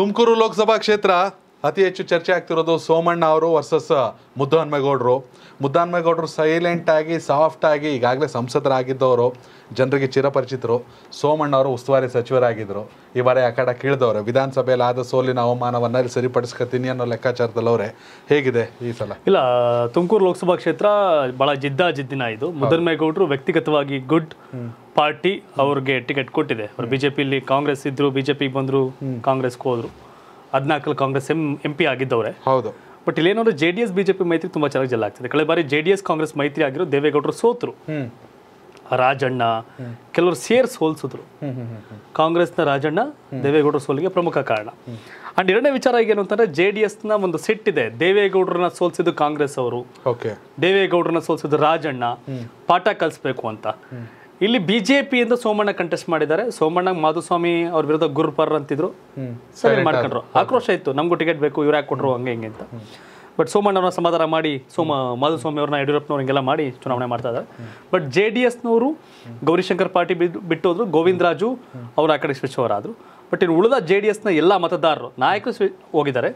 ತುಮಕೂರು ಲೋಕಸಭಾ ಕ್ಷೇತ್ರ ಅತಿ ಹೆಚ್ಚು ಚರ್ಚೆ ಆಗ್ತಿರೋದು ಸೋಮಣ್ಣ ಅವರು ವರ್ಸಸ್ ಸೈಲೆಂಟ್ ಆಗಿ ಸಾಫ್ಟ್ ಸಾಫ್ಟಾಗಿ ಈಗಾಗಲೇ ಸಂಸದರಾಗಿದ್ದವರು ಜನರಿಗೆ ಚಿರಪರಿಚಿತರು ಸೋಮಣ್ಣ ಅವರು ಉಸ್ತುವಾರಿ ಸಚಿವರಾಗಿದ್ದರು ಈ ಬಾರಿ ಆ ಕಡೆ ವಿಧಾನಸಭೆಯಲ್ಲಿ ಆದ ಸೋಲಿನ ಅವಮಾನವನ್ನು ಅಲ್ಲಿ ಸರಿಪಡಿಸ್ಕೊತೀನಿ ಅನ್ನೋ ಲೆಕ್ಕಾಚಾರದಲ್ಲಿ ಅವರೇ ಹೇಗಿದೆ ಈ ಸಲ ಇಲ್ಲ ತುಮಕೂರು ಲೋಕಸಭಾ ಕ್ಷೇತ್ರ ಭಾಳ ಜಿದ್ದಾಜಿದ್ದಿನ ಜಿದ್ದಿನ ಇದು ಮುದ್ದನ್ಮೇಗೌಡರು ವ್ಯಕ್ತಿಗತವಾಗಿ ಗುಡ್ ಪಾರ್ಟಿ ಅವ್ರಿಗೆ ಟಿಕೆಟ್ ಕೊಟ್ಟಿದೆ ಅವ್ರು ಬಿಜೆಪಿಲಿ ಕಾಂಗ್ರೆಸ್ ಇದ್ರು ಬಿಜೆಪಿಗೆ ಬಂದರು ಕಾಂಗ್ರೆಸ್ಗೆ ಹೋದ್ರು ಹದಿನಾಲ್ಕಲ್ಲಿ ಕಾಂಗ್ರೆಸ್ ಎಂ ಎಂ ಪಿ ಆಗಿದ್ದವ್ರೆ ಹೌದು ಬಟ್ ಇಲ್ಲೇನಾದ್ರು ಜೆ ಡಿ ಎಸ್ ಬಿಜೆಪಿ ಮೈತ್ರಿ ತುಂಬಾ ಚೆನ್ನಾಗಿ ಜಲ್ಲ ಆಗ್ತದೆ ಕಳೆದ ಬಾರಿ ಜೆ ಡಿ ಎಸ್ ಕಾಂಗ್ರೆಸ್ ಮೈತ್ರಿ ಆಗಿರೋ ದೇವೇಗೌಡರು ಸೋತರು ರಾಜಣ್ಣ ಕೆಲವರು ಸೇರ್ಸ್ ಹೋಲಿಸಿದ್ರು ಕಾಂಗ್ರೆಸ್ನ ರಾಜಣ್ಣ ದೇವೇಗೌಡರ ಸೋಲಿಗೆ ಪ್ರಮುಖ ಕಾರಣ ಅಂಡ್ ಎರಡನೇ ವಿಚಾರ ಏನು ಅಂತಂದ್ರೆ ಜೆ ಡಿ ಒಂದು ಸೆಟ್ ಇದೆ ದೇವೇಗೌಡರನ್ನ ಸೋಲ್ಸಿದ್ದು ಕಾಂಗ್ರೆಸ್ ಅವರು ದೇವೇಗೌಡರನ್ನ ಸೋಲ್ಸಿದ್ದು ರಾಜಣ್ಣ ಪಾಠ ಕಲಿಸ್ಬೇಕು ಅಂತ ಇಲ್ಲಿ ಬಿ ಜೆ ಸೋಮಣ್ಣ ಕಂಟೆಸ್ಟ್ ಮಾಡಿದ್ದಾರೆ ಸೋಮಣ್ಣ ಮಾಧುಸ್ವಾಮಿ ಅವ್ರ ವಿರುದ್ಧ ಗುರುಪರ್ ಅಂತಿದ್ರು ಸರಿ ಮಾಡ್ಕೊಂಡ್ರು ಆಕ್ರೋಶ ಇತ್ತು ನಮ್ಗೂ ಟಿಕೆಟ್ ಬೇಕು ಇವ್ರು ಯಾಕೆ ಕೊಟ್ರು ಹಂಗೆ ಹಿಂಗೆ ಅಂತ ಬಟ್ ಸೋಮಣ್ಣವ್ರನ್ನ ಸಮಾಧಾನ ಮಾಡಿ ಸೋಮ ಮಾಧುಸ್ವಾಮಿ ಅವ್ರನ್ನ ಯಡಿಯೂರಪ್ಪನವ್ರು ಹಿಂಗೆಲ್ಲ ಮಾಡಿ ಚುನಾವಣೆ ಮಾಡ್ತಾ ಇದ್ದಾರೆ ಬಟ್ ಜೆ ಡಿ ಎಸ್ನವರು ಗೌರಿಶಂಕರ್ ಪಾರ್ಟಿ ಬಿಟ್ಟೋದ್ರು ಬಿಟ್ಟು ಹೋದ್ರು ಗೋವಿಂದರಾಜು ಅವರು ಆ ಕಡೆ ಸ್ವಿಚ್ ಅವರಾದ್ರು ಬಟ್ ಇನ್ನು ಉಳಿದ ಜೆ ಡಿ ಎಸ್ನ ಎಲ್ಲ ಮತದಾರರು ನಾಯಕರು ಸ್ವಿ ಹೋಗಿದ್ದಾರೆ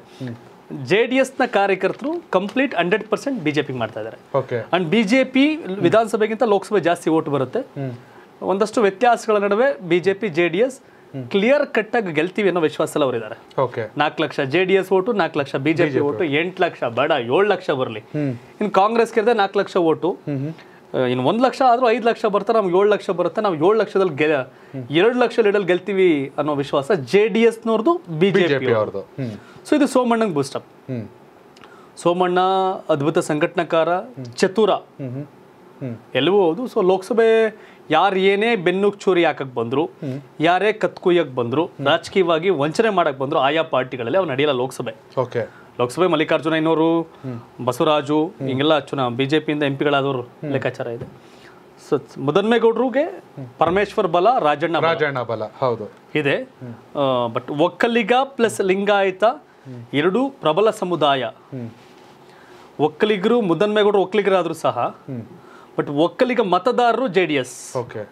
जेडीएसನ ಕಾರ್ಯಕರ್ತರು ಕಂಪ್ಲೀಟ್ 100% ಬಿಜೆಪಿ ಗೆ ಮತ ಹಾಕಿದಾರೆ ओके ಅಂಡ್ ಬಿಜೆಪಿ ವಿಧಾನಸಭೆಗಿಂತ ಲೋಕಸಭೆ ಜಾಸ್ತಿ ವೋಟ್ ಬರುತ್ತೆ ಒಂದಷ್ಟು ವ್ಯತ್ಯಾಸಗಳ ನಡುವೆ ಬಿಜೆಪಿ ಜೆಡಿಎಸ್ ಕ್ಲಿಯರ್ ಕಟ್ ಆಗ ಗೆಲ್ತೀವಿ ಅನ್ನೋ ವಿಶ್ವಾಸಲ ಅವರು ಇದ್ದಾರೆ okay 4 lakh JDS vote 4 lakh BJP vote 8 lakh ಬರ 7 ಲಕ್ಷ ಬರಲಿ ಇನ್ನು ಕಾಂಗ್ರೆಸ್ ಕಡೆ 4 ಲಕ್ಷ ವೋಟ್ ಇನ್ನು ಒಂದು ಲಕ್ಷ ಆದರೂ ಐದು ಲಕ್ಷ ಬರುತ್ತೆ ನಮ್ಗೆ ಏಳು ಲಕ್ಷ ಬರುತ್ತೆ ನಾವು ಏಳು ಲಕ್ಷದಲ್ಲಿ ಗೆಲ್ಲ ಎರಡು ಲಕ್ಷ ಲೀಡಲ್ಲಿ ಗೆಲ್ತೀವಿ ಅನ್ನೋ ವಿಶ್ವಾಸ ಜೆ ಡಿ ಎಸ್ನವ್ರದ್ದು ಬಿ ಜೆ ಪಿ ಅವ್ರದ್ದು ಸೊ ಇದು ಬೂಸ್ಟಪ್ ಸೋಮಣ್ಣ ಅದ್ಭುತ ಸಂಘಟನಾಕಾರ ಚತುರ ಎಲ್ಲವೂ ಹೌದು ಸೊ ಲೋಕಸಭೆ ಯಾರು ಏನೇ ಬೆನ್ನುಗ್ ಚೂರಿ ಹಾಕಕ್ ಬಂದ್ರು ಯಾರೇ ಕತ್ಕುಯ್ಯಕ್ ಬಂದ್ರು ರಾಜಕೀಯವಾಗಿ ವಂಚನೆ ಮಾಡಕ್ ಬಂದ್ರು ಆಯಾ ಪಾರ್ಟಿಗಳಲ್ಲಿ ಅವ್ರು ನಡೆಯಲ್ಲ ಲೋಕಸಭೆ ಓಕೆ ಲೋಕಸಭೆ ಮಲ್ಲಿಕಾರ್ಜುನಯ್ಯನವರು ಬಸವರಾಜು ಹಿಂಗೆಲ್ಲ ಚುನಾ ಬಿ ಜೆ ಪಿಯಿಂದ ಎಂ ಲೆಕ್ಕಾಚಾರ ಇದೆ ಸೊ ಮುದನ್ಮೇಗೌಡರಿಗೆ ಪರಮೇಶ್ವರ್ ಬಲ ರಾಜಣ್ಣ ರಾಜಣ್ಣ ಬಲ ಹೌದು ಇದೆ ಬಟ್ ಒಕ್ಕಲಿಗ ಪ್ಲಸ್ ಲಿಂಗಾಯತ ಎರಡು ಪ್ರಬಲ ಸಮುದಾಯ ಒಕ್ಕಲಿಗರು ಮುದನ್ಮೇಗೌಡರು ಒಕ್ಕಲಿಗರಾದರೂ ಸಹ ಬಟ್ ಒಕ್ಕಲಿಗ ಮತದಾರರು ಜೆ ಡಿ ಎಸ್ ಓಕೆ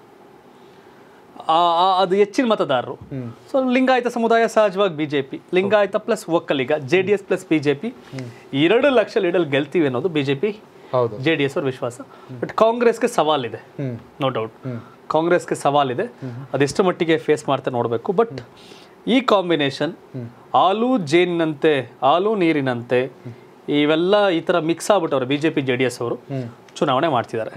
ಅದು ಹೆಚ್ಚಿನ ಮತದಾರರು ಸೊ ಲಿಂಗಾಯತ ಸಮುದಾಯ ಸಹಜವಾಗಿ B J P Lingayat plus Vokkaliga J D S plus B J P ಎರಡು ಲಕ್ಷ ಲೀಡಲ್ ಗೆಲ್ತೀವಿ ಅನ್ನೋದು B J P J D S ಅವ್ರ ವಿಶ್ವಾಸ ಬಟ್ ಕಾಂಗ್ರೆಸ್ಗೆ ಸವಾಲಿದೆ ನೋ ಡೌಟ್ ಕಾಂಗ್ರೆಸ್ಗೆ ಸವಾಲಿದೆ ಅದೆಷ್ಟು ಮಟ್ಟಿಗೆ ಫೇಸ್ ಮಾಡ್ತಾ ನೋಡಬೇಕು ಬಟ್ ಈ ಕಾಂಬಿನೇಷನ್ ಹಾಲು ಜೇನಿನಂತೆ ಹಾಲು ನೀರಿನಂತೆ ಇವೆಲ್ಲ ಈ ಥರ ಮಿಕ್ಸ್ ಆಗ್ಬಿಟ್ಟವ್ರೆ B J P J D S ಅವರು ಚುನಾವಣೆ ಮಾಡ್ತಿದ್ದಾರೆ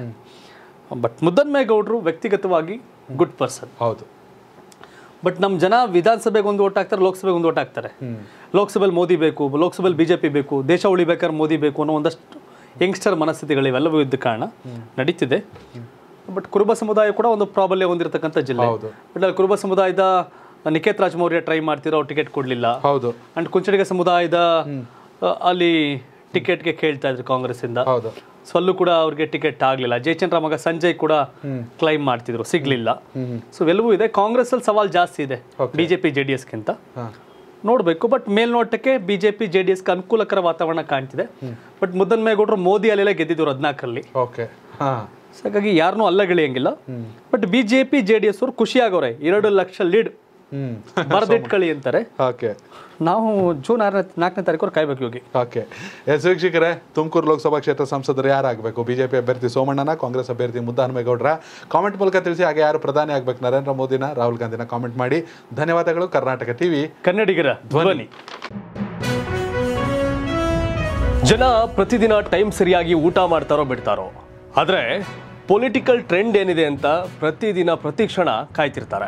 ಬಟ್ ಮುದ್ದನ್ಮೇಗೌಡರು ವ್ಯಕ್ತಿಗತವಾಗಿ ಗುಡ್ ಪರ್ಸನ್ ಹೌದು ಬಟ್ ನಮ್ಮ ಜನ ವಿಧಾನಸಭೆಗೆ ಒಂದು ಓಟ್ ಹಾಕ್ತಾರೆ ಲೋಕಸಭೆಗೆ ಒಂದು ಓಟ್ ಹಾಕ್ತಾರೆ ಲೋಕಸಭೆಯಲ್ಲಿ ಮೋದಿ ಬೇಕು ಲೋಕಸಭೆಯಲ್ಲಿ ಬಿ ಜೆ ಪಿ ಬೇಕು ದೇಶ ಉಳಿಬೇಕಾದ್ರೆ ಮೋದಿ ಬೇಕು ಅನ್ನೋ ಒಂದಷ್ಟು ಯಂಗ್ಸ್ಟರ್ ಮನಸ್ಥಿತಿಗಳು ಇವೆಲ್ಲವೂ ಇದ್ದ ಕಾರಣ ನಡೀತಿದೆ ಬಟ್ ಕುರುಬ ಸಮುದಾಯ ಕೂಡ ಒಂದು ಪ್ರಾಬಲ್ಯ ಹೊಂದಿರತಕ್ಕಂಥ ಜಿಲ್ಲೆ ಬಟ್ ಅಲ್ಲಿ ಕುರುಬ ಸಮುದಾಯದ ನಿಕೇತ್ ರಾಜ್ ಮೌರ್ಯ ಟ್ರೈ ಮಾಡ್ತಿರೋ ಟಿಕೆಟ್ ಕೊಡಲಿಲ್ಲ ಹೌದು ಅಂಡ್ ಕುಂಚಡಿಗ ಸಮುದಾಯದ ಅಲ್ಲಿ ಟಿಕೆಟ್ಗೆ ಕೇಳ್ತಾ ಇದ್ರು ಕಾಂಗ್ರೆಸ್ ಇಂದ ಸೊಲ್ಲು ಕೂಡ ಅವ್ರಿಗೆ ಟಿಕೆಟ್ ಆಗಲಿಲ್ಲ ಜಯಚಂದ್ರ ಸಂಜಯ್ ಕೂಡ ಕ್ಲೈಮ್ ಮಾಡ್ತಿದ್ರು ಸಿಗ್ಲಿಲ್ಲ ಸೊ ಎಲ್ಲವೂ ಇದೆ ಕಾಂಗ್ರೆಸ್ ಅಲ್ಲಿ ಸವಾಲ್ ಜಾಸ್ತಿ ಇದೆ ಬಿಜೆಪಿ ಜೆ ಡಿ ನೋಡ್ಬೇಕು ನೋಡಬೇಕು ಬಟ್ ಮೇಲ್ನೋಟಕ್ಕೆ ಬಿಜೆಪಿ ಜೆ ಡಿ ಅನುಕೂಲಕರ ವಾತಾವರಣ ಕಾಣ್ತಿದೆ ಬಟ್ ಮುದ್ದನ್ಮೇಗೌಡರು ಮೋದಿ ಅಲ್ಲೆಲ್ಲ ಗೆದ್ದಿದ್ರು ಹದಿನಾಲ್ಕರಲ್ಲಿ ಹಾಗಾಗಿ ಯಾರನ್ನೂ ಅಲ್ಲಗಳಿಯಂಗಿಲ್ಲ but BJP J D S ಅವ್ರು ಖುಷಿಯಾಗವ್ರೆ ಎರಡು ಲಕ್ಷ ಲೀಡ್ ಬರ್ದಿಟ್ಕಳಿ ಅಂತಾರೆ ಓಕೆ ನಾವು ಜೂನ್ ಆರನೇ ನಾಲ್ಕನೇ ತಾರೀಕು ಕಾಯ್ಬೇಕು ಯೋಗಿ ಓಕೆ ಎಸ್ ವೀಕ್ಷಕರೇ ತುಮಕೂರು ಲೋಕಸಭಾ ಕ್ಷೇತ್ರ ಸಂಸದರು ಯಾರಾಗಬೇಕು ಬಿಜೆಪಿ ಅಭ್ಯರ್ಥಿ ಸೋಮಣ್ಣನ ಕಾಂಗ್ರೆಸ್ ಅಭ್ಯರ್ಥಿ ಮುದ್ದಾನ್ಮೇಗೌಡರ ಕಾಮೆಂಟ್ ಮೂಲಕ ತಿಳಿಸಿ ಹಾಗೆ ಯಾರು ಪ್ರಧಾನಿ ಆಗ್ಬೇಕು ನರೇಂದ್ರ ಮೋದಿನ ರಾಹುಲ್ ಗಾಂಧಿನ ಕಾಮೆಂಟ್ ಮಾಡಿ ಧನ್ಯವಾದಗಳು ಕರ್ನಾಟಕ ಟಿವಿ ಕನ್ನಡಿಗರ ಧ್ವನಿ ಜನ ಪ್ರತಿದಿನ ಟೈಮ್ ಸರಿಯಾಗಿ ಊಟ ಮಾಡ್ತಾರೋ ಬಿಡ್ತಾರೋ ಆದರೆ ಪೊಲಿಟಿಕಲ್ ಟ್ರೆಂಡ್ ಏನಿದೆ ಅಂತ ಪ್ರತಿದಿನ ಪ್ರತಿ ಕ್ಷಣ ಕಾಯ್ತಿರ್ತಾರೆ